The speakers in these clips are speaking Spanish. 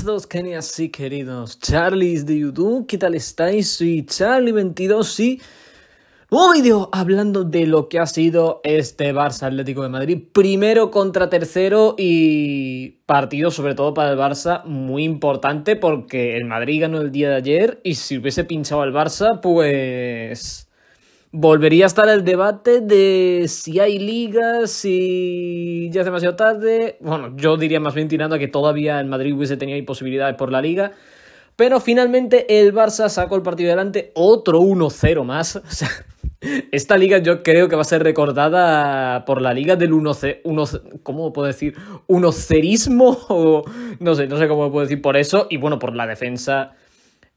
dos Kenia Sí, queridos Charlies de YouTube, ¿qué tal estáis? Soy Charlie22 y ¡Un vídeo hablando de lo que ha sido este Barça Atlético de Madrid. Primero contra tercero y partido sobre todo para el Barça muy importante porque el Madrid ganó el día de ayer y si hubiese pinchado al Barça pues volvería a estar el debate de si hay liga, si ya es demasiado tarde. Bueno, yo diría más bien tirando a que todavía en Madrid hubiese tenido posibilidades por la liga. Pero finalmente el Barça sacó el partido adelante, otro 1-0 más. esta liga yo creo que va a ser recordada por la liga del 1-0, ¿cómo puedo decir? 1 0 no sé, no sé cómo puedo decir por eso. Y bueno, por la defensa.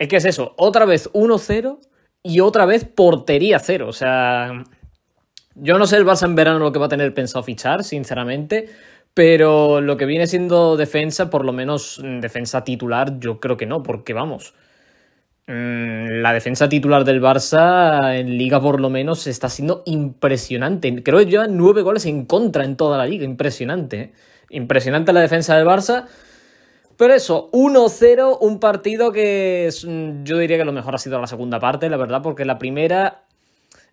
Es que es eso, otra vez 1-0 y otra vez portería cero. O sea, yo no sé el Barça en verano lo que va a tener pensado fichar, sinceramente, pero lo que viene siendo defensa, por lo menos mm, defensa titular, yo creo que no, porque vamos. Mm, la defensa titular del Barça en liga por lo menos está siendo impresionante. Creo que lleva nueve goles en contra en toda la liga. Impresionante. ¿eh? Impresionante la defensa del Barça. Pero eso, 1-0, un partido que mm, yo diría que lo mejor ha sido la segunda parte, la verdad, porque la primera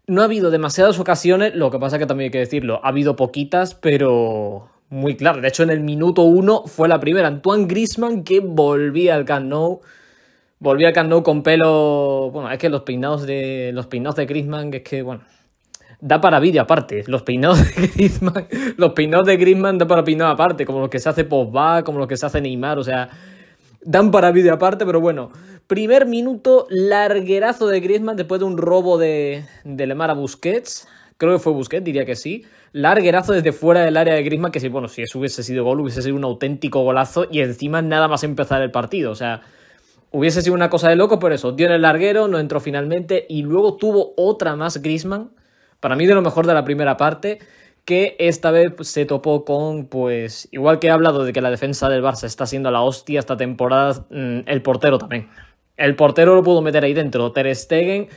no ha habido demasiadas ocasiones, lo que pasa que también hay que decirlo, ha habido poquitas, pero muy claro. De hecho, en el minuto 1 fue la primera. Antoine Grisman que volvía al Camp Nou. Volvía al Camp con pelo... Bueno, es que los peinados de, los peinados de Grisman, que es que, bueno, da para vídeo aparte. Los peinados de Griezmann, los peinados de Griezmann da para peinado aparte, como los que se hace Pogba, como los que se hace Neymar, o sea, dan para vídeo aparte, pero bueno. Primer minuto larguerazo de Griezmann después de un robo de, de Lemar a Busquets. Creo que fue Busquets, diría que sí. Larguerazo desde fuera del área de Griezmann, que si, bueno, si eso hubiese sido gol, hubiese sido un auténtico golazo y encima nada más empezar el partido, o sea hubiese sido una cosa de loco, por eso dio en el larguero, no entró finalmente y luego tuvo otra más Grisman para mí de lo mejor de la primera parte, que esta vez se topó con, pues, igual que he hablado de que la defensa del Barça está siendo la hostia esta temporada, mm, el portero también. El portero lo pudo meter ahí dentro, Ter Stegen,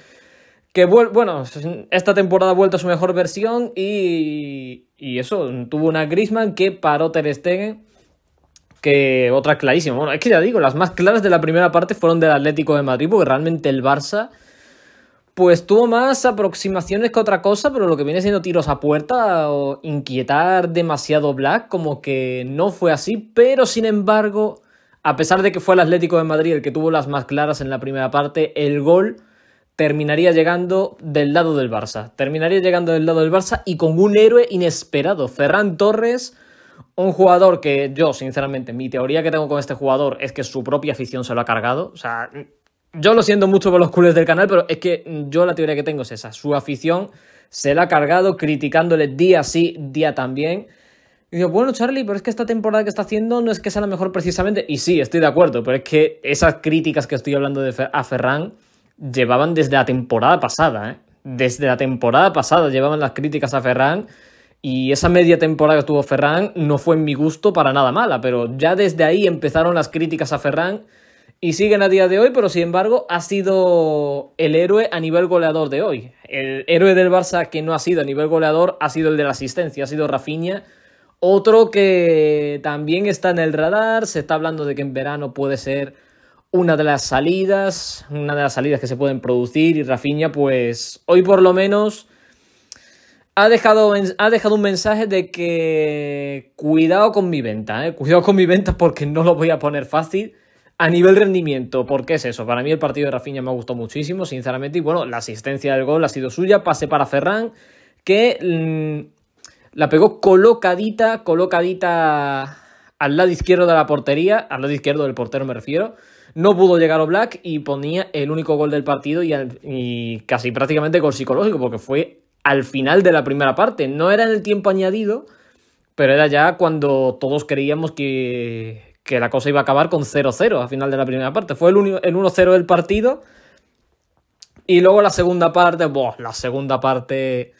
que bueno, esta temporada ha vuelto a su mejor versión y, y eso, tuvo una Grisman que paró Ter Stegen que otra clarísima. Bueno, es que ya digo, las más claras de la primera parte fueron del Atlético de Madrid, porque realmente el Barça pues tuvo más aproximaciones que otra cosa, pero lo que viene siendo tiros a puerta o inquietar demasiado Black, como que no fue así, pero sin embargo, a pesar de que fue el Atlético de Madrid el que tuvo las más claras en la primera parte, el gol terminaría llegando del lado del Barça, terminaría llegando del lado del Barça y con un héroe inesperado, Ferran Torres, un jugador que yo, sinceramente, mi teoría que tengo con este jugador es que su propia afición se lo ha cargado, o sea, yo lo siento mucho por los culés del canal, pero es que yo la teoría que tengo es esa. Su afición se la ha cargado criticándole día sí, día también. Y digo, bueno, Charlie, pero es que esta temporada que está haciendo no es que sea la mejor precisamente. Y sí, estoy de acuerdo, pero es que esas críticas que estoy hablando de a Ferran llevaban desde la temporada pasada, ¿eh? Desde la temporada pasada llevaban las críticas a Ferran. Y esa media temporada que estuvo Ferran no fue en mi gusto para nada mala, pero ya desde ahí empezaron las críticas a Ferran y siguen a día de hoy, pero sin embargo ha sido el héroe a nivel goleador de hoy. El héroe del Barça que no ha sido a nivel goleador ha sido el de la asistencia, ha sido Rafinha. Otro que también está en el radar, se está hablando de que en verano puede ser una de las salidas, una de las salidas que se pueden producir y Rafinha pues hoy por lo menos ha dejado, ha dejado un mensaje de que cuidado con mi venta, ¿eh? cuidado con mi venta porque no lo voy a poner fácil a nivel rendimiento, ¿por qué es eso? Para mí el partido de Rafinha me ha gustado muchísimo, sinceramente, y bueno, la asistencia del gol ha sido suya, pase para Ferran, que mm, la pegó colocadita, colocadita al lado izquierdo de la portería, al lado izquierdo del portero me refiero, no pudo llegar a Black y ponía el único gol del partido y, y casi prácticamente gol psicológico, porque fue al final de la primera parte, no era en el tiempo añadido, pero era ya cuando todos creíamos que, que la cosa iba a acabar con 0-0 al final de la primera parte. Fue el, 1-0 del partido. Y luego la segunda parte, boh, la segunda parte.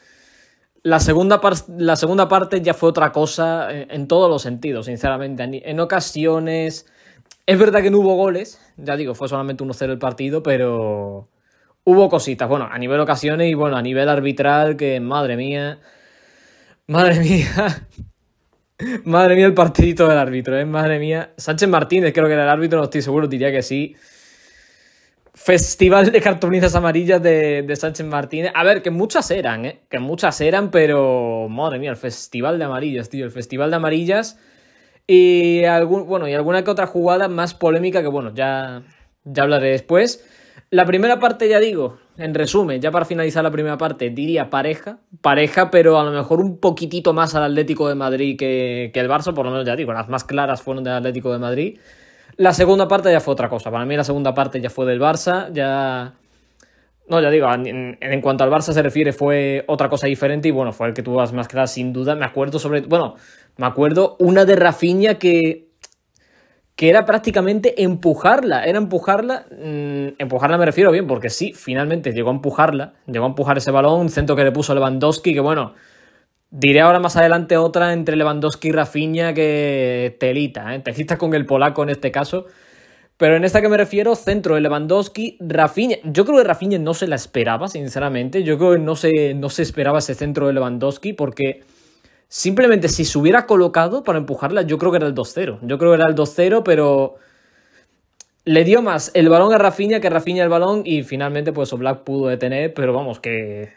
La segunda, la segunda parte ya fue otra cosa en, todos los sentidos, sinceramente. En, ocasiones. Es verdad que no hubo goles, ya digo, fue solamente 1-0 el partido, pero. Hubo cositas, bueno, a nivel ocasiones y bueno, a nivel arbitral, que madre mía. Madre mía. Madre mía, el partidito del árbitro, ¿eh? Madre mía. Sánchez Martínez, creo que era el árbitro, no estoy seguro, diría que sí. Festival de cartulinas amarillas de, Sánchez Martínez. A ver, que muchas eran, ¿eh? Que muchas eran, pero. Madre mía, el festival de amarillas, tío. El festival de amarillas. Y algún, bueno, y alguna que otra jugada más polémica que, bueno, ya, ya hablaré después. La primera parte, ya digo, en resumen, ya para finalizar la primera parte, diría pareja, pareja, pero a lo mejor un poquitito más al Atlético de Madrid que, el Barça, por lo menos ya digo, las más claras fueron del Atlético de Madrid. La segunda parte ya fue otra cosa, para mí la segunda parte ya fue del Barça, ya... No, ya digo, en, cuanto al Barça se refiere fue otra cosa diferente y bueno, fue el que tuvo las más claras sin duda, me acuerdo sobre... Bueno, me acuerdo una de Rafinha que que era prácticamente empujarla, era empujarla, mm, empujarla me refiero bien, porque sí, finalmente llegó a empujarla, llegó a empujar ese balón, centro que le puso Lewandowski, que bueno, diré ahora más adelante otra entre Lewandowski y Rafinha que telita, ¿eh? telita con el polaco en este caso, pero en esta que me refiero, centro de Lewandowski, Rafinha. Yo creo que Rafinha no se la esperaba, sinceramente. Yo creo que no no se esperaba ese centro de Lewandowski porque Simplemente si se hubiera colocado para empujarla, yo creo que era el 2-0. Yo creo que era el 2-0, pero le dio más el balón a Rafinha que Rafinha el balón y finalmente pues Oblak pudo detener, pero vamos, que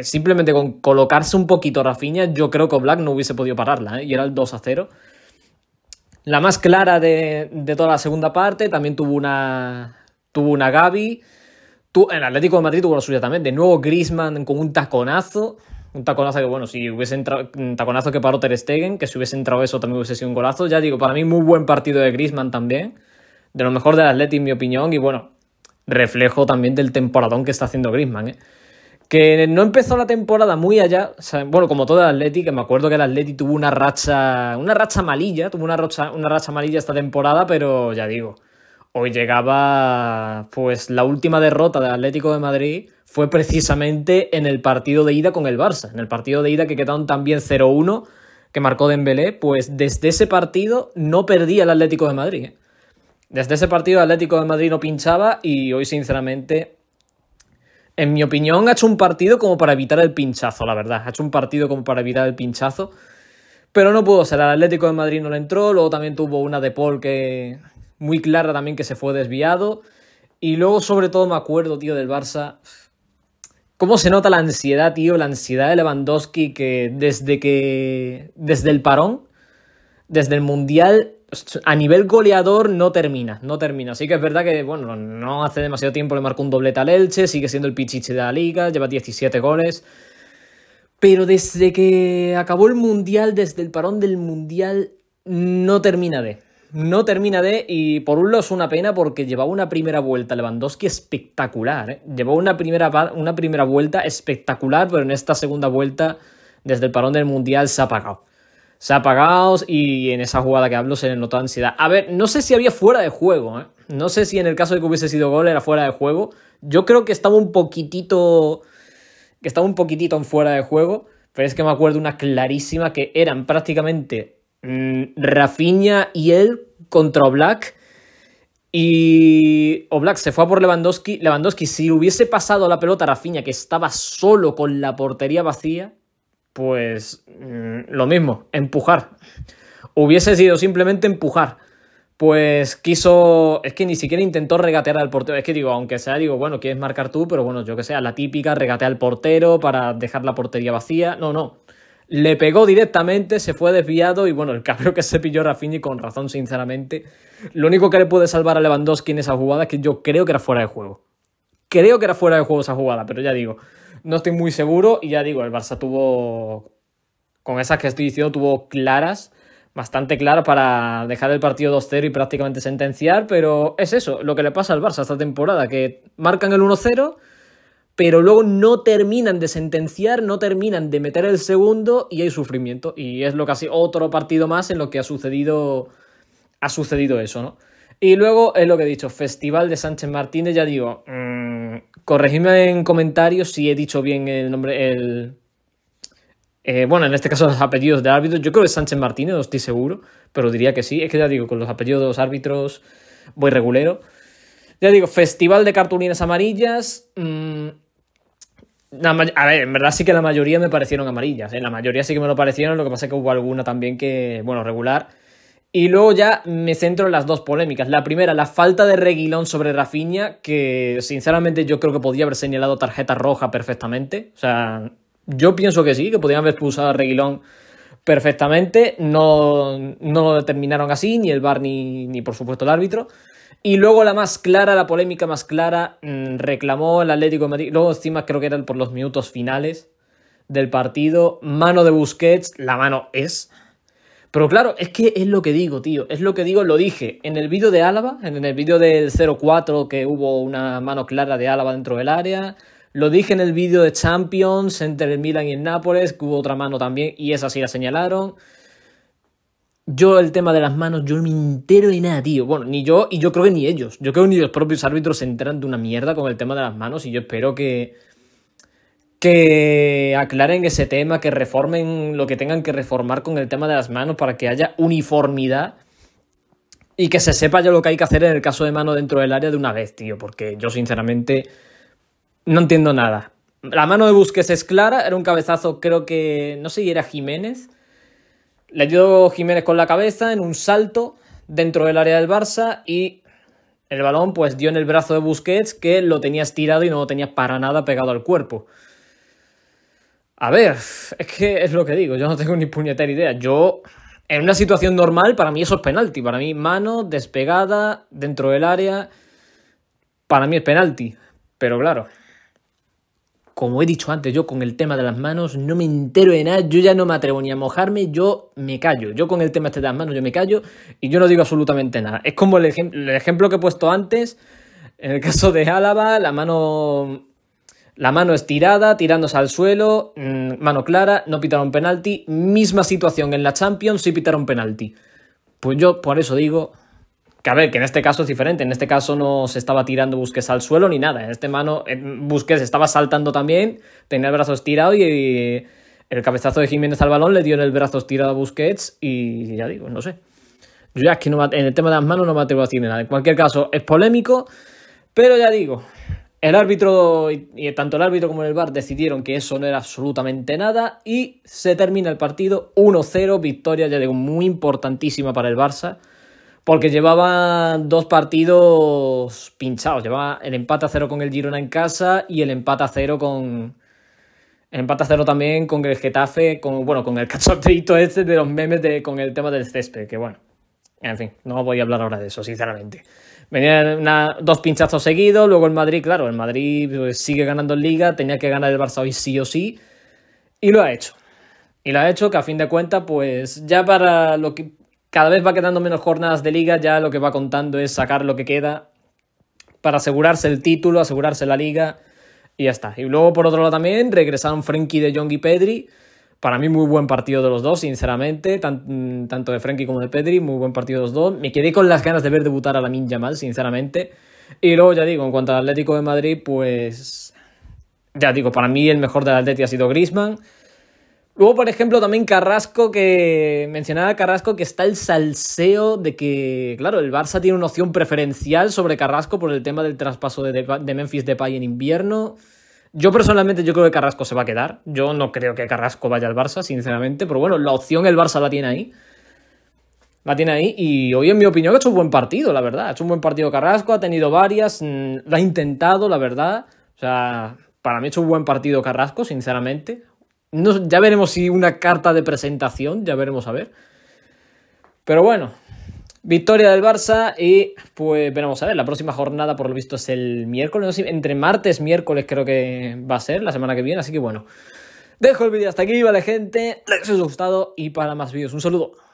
simplemente con colocarse un poquito Rafinha, yo creo que Oblak no hubiese podido pararla, ¿eh? y era el 2-0. La más clara de, toda la segunda parte, también tuvo una, tuvo una Gaby. En el Atlético de Madrid tuvo la suya también. De nuevo Grisman con un taconazo un taconazo que, bueno, si hubiese entrado, un taconazo que paró Ter Stegen, que si hubiese entrado eso también hubiese sido un golazo. Ya digo, para mí muy buen partido de Griezmann también, de lo mejor del Atleti en mi opinión, y bueno, reflejo también del temporadón que está haciendo Griezmann, ¿eh? Que no empezó la temporada muy allá, bueno, como todo el Atleti, que me acuerdo que el Atleti tuvo una racha, una racha malilla, tuvo una racha, una racha malilla esta temporada, pero ya digo, hoy llegaba pues la última derrota del Atlético de Madrid fue precisamente en el partido de ida con el Barça, en el partido de ida que quedaron también 0-1 que marcó Dembélé, pues desde ese partido no perdía el Atlético de Madrid. ¿eh? Desde ese partido el Atlético de Madrid no pinchaba y hoy sinceramente en mi opinión, ha hecho un partido como para evitar el pinchazo, la verdad. Ha hecho un partido como para evitar el pinchazo. Pero no pudo ser. el Atlético de Madrid no le entró. Luego también tuvo una de Paul que. muy clara también que se fue desviado. Y luego, sobre todo, me acuerdo, tío, del Barça. ¿Cómo se nota la ansiedad, tío? La ansiedad de Lewandowski que desde que. desde el parón, desde el Mundial, a nivel goleador no termina, no termina. Así que es verdad que, bueno, no hace demasiado tiempo le marcó un doblete al Elche, sigue siendo el pichiche de la liga, lleva 17 goles. Pero desde que acabó el Mundial, desde el parón del Mundial, no termina de no termina de, y por un lado es una pena porque llevaba una primera vuelta Lewandowski espectacular, ¿eh? llevaba una primera, una primera vuelta espectacular, pero en esta segunda vuelta, desde el parón del Mundial, se ha apagado. Se ha apagado y en esa jugada que hablo se le notó ansiedad. A ver, no sé si había fuera de juego, ¿eh? no sé si en el caso de que hubiese sido gol era fuera de juego, yo creo que estaba un poquitito, que estaba un poquitito en fuera de juego, pero es que me acuerdo una clarísima que eran prácticamente Mm, Rafinha y él contra Oblak. Y Oblak se fue por Lewandowski. Lewandowski, si hubiese pasado la pelota a Rafinha, que estaba solo con la portería vacía, pues mm, lo mismo, empujar. Hubiese sido simplemente empujar. Pues quiso. Es que ni siquiera intentó regatear al portero. Es que digo, aunque sea, digo, bueno, quieres marcar tú, pero bueno, yo que sea, la típica, regatea al portero para dejar la portería vacía. No, no le pegó directamente, se fue desviado y bueno, el cabrón que se pilló Rafinha con razón, sinceramente. Lo único que le puede salvar a Lewandowski en esa jugada es que yo creo que era fuera de juego. Creo que era fuera de juego esa jugada, pero ya digo, no estoy muy seguro y ya digo, el Barça tuvo, con esas que estoy diciendo, tuvo claras, bastante claras para dejar el partido 2-0 y prácticamente sentenciar, pero es eso, lo que le pasa al Barça esta temporada, que marcan el 1-0 pero luego no terminan de sentenciar, no terminan de meter el segundo y hay sufrimiento. Y es lo que ha sido otro partido más en lo que ha sucedido, ha sucedido eso, ¿no? Y luego es lo que he dicho, Festival de Sánchez Martínez, ya digo, mm, corregidme en comentarios si he dicho bien el nombre, eh, bueno, en este caso los apellidos de árbitros. yo creo que es Sánchez Martínez, no estoy seguro, pero diría que sí, es que ya digo, con los apellidos de los árbitros voy regulero. Ya digo, Festival de Cartulinas Amarillas, mm, a ver, en verdad sí que la mayoría me parecieron amarillas. En ¿eh? la mayoría sí que me lo parecieron, lo que pasa es que hubo alguna también que, bueno, regular. Y luego ya me centro en las dos polémicas. La primera, la falta de Reguilón sobre Rafinha, que sinceramente yo creo que podía haber señalado tarjeta roja perfectamente. O sea, yo pienso que sí, que podían haber expulsado a Reguilón perfectamente, no, no lo determinaron así, ni el VAR ni, ni por supuesto el árbitro. Y luego la más clara, la polémica más clara, mm, reclamó el Atlético de Madrid. Luego encima creo que eran por los minutos finales del partido. Mano de Busquets, la mano es. Pero claro, es que es lo que digo, tío. Es lo que digo, lo dije en el vídeo de Álava, en el vídeo del 0-4 que hubo una mano clara de Álava dentro del área. Lo dije en el vídeo de Champions entre el Milan y el Nápoles, que hubo otra mano también y esa sí la señalaron. Yo el tema de las manos, yo no me entero de nada, tío. Bueno, ni yo y yo creo que ni ellos. Yo creo que ni los propios árbitros se enteran de una mierda con el tema de las manos y yo espero que que aclaren ese tema, que reformen lo que tengan que reformar con el tema de las manos para que haya uniformidad y que se sepa ya lo que hay que hacer en el caso de mano dentro del área de una vez, tío, porque yo sinceramente no entiendo nada. La mano de Busquets es clara, era un cabezazo, creo que, no sé si era Jiménez. Le dio Jiménez con la cabeza en un salto dentro del área del Barça y el balón pues dio en el brazo de Busquets que lo tenías tirado y no lo tenías para nada pegado al cuerpo. A ver, es que es lo que digo, yo no tengo ni puñetera idea. Yo, en una situación normal, para mí eso es penalti. Para mí, mano despegada dentro del área, para mí es penalti. Pero claro, como he dicho antes, yo con el tema de las manos no me entero de nada, yo ya no me atrevo ni a mojarme, yo me callo. Yo con el tema este de las manos, yo me callo y yo no digo absolutamente nada. Es como el, ejemplo que he puesto antes, en el caso de Álava, la mano. La mano estirada, tirándose al suelo, mm, mano clara, no pitaron penalti. Misma situación en la Champions, sí pitaron penalti. Pues yo por eso digo a ver, que en este caso es diferente, en este caso no se estaba tirando Busquets al suelo ni nada, en este mano Busquets estaba saltando también, tenía el brazo estirado y, eh, el cabezazo de Jiménez al balón le dio en el brazo estirado a Busquets y ya digo, no sé. Yo ya es que en el tema de las manos no me atrevo a decir nada. En cualquier caso, es polémico, pero ya digo, el árbitro, y tanto el árbitro como el VAR decidieron que eso no era absolutamente nada y se termina el partido 1-0, victoria, ya digo, muy importantísima para el Barça porque llevaba dos partidos pinchados. Llevaba el empate a cero con el Girona en casa y el empate a cero con. empate cero también con el Getafe, con, bueno, con el cachorteito este de los memes con el tema del césped, que bueno. En fin, no voy a hablar ahora de eso, sinceramente. Venían dos pinchazos seguidos, luego el Madrid, claro, el Madrid pues, sigue ganando en Liga, tenía que ganar el Barça hoy sí o sí, y lo ha hecho. Y lo ha hecho que a fin de cuentas, pues ya para lo que cada vez va quedando menos jornadas de liga, ya lo que va contando es sacar lo que queda para asegurarse el título, asegurarse la liga y ya está. Y luego, por otro lado, también regresaron Frenkie de Jong y Pedri. Para mí, muy buen partido de los dos, sinceramente, tanto de Frenkie como de Pedri, muy buen partido de los dos. Me quedé con las ganas de ver debutar a la Minja mal, sinceramente. Y luego, ya digo, en cuanto al Atlético de Madrid, pues. Ya digo, para mí el mejor del Atlético ha sido Grisman. Luego, por ejemplo, también Carrasco, que mencionaba Carrasco, que está el salseo de que, claro, el Barça tiene una opción preferencial sobre Carrasco por el tema del traspaso de, de Memphis Depay en invierno. Yo personalmente yo creo que Carrasco se va a quedar. Yo no creo que Carrasco vaya al Barça, sinceramente, pero bueno, la opción el Barça la tiene ahí. La tiene ahí y hoy en mi opinión ha hecho un buen partido, la verdad. Ha hecho un buen partido Carrasco, ha tenido varias, mm, la ha intentado, la verdad. O sea, para mí ha hecho un buen partido Carrasco, sinceramente. No, ya veremos si una carta de presentación, ya veremos a ver. Pero bueno, victoria del Barça y pues veremos a ver. La próxima jornada por lo visto es el miércoles, entre martes, miércoles creo que va a ser, la semana que viene. Así que bueno, dejo el vídeo hasta aquí, vale gente. Les ha gustado y para más vídeos un saludo.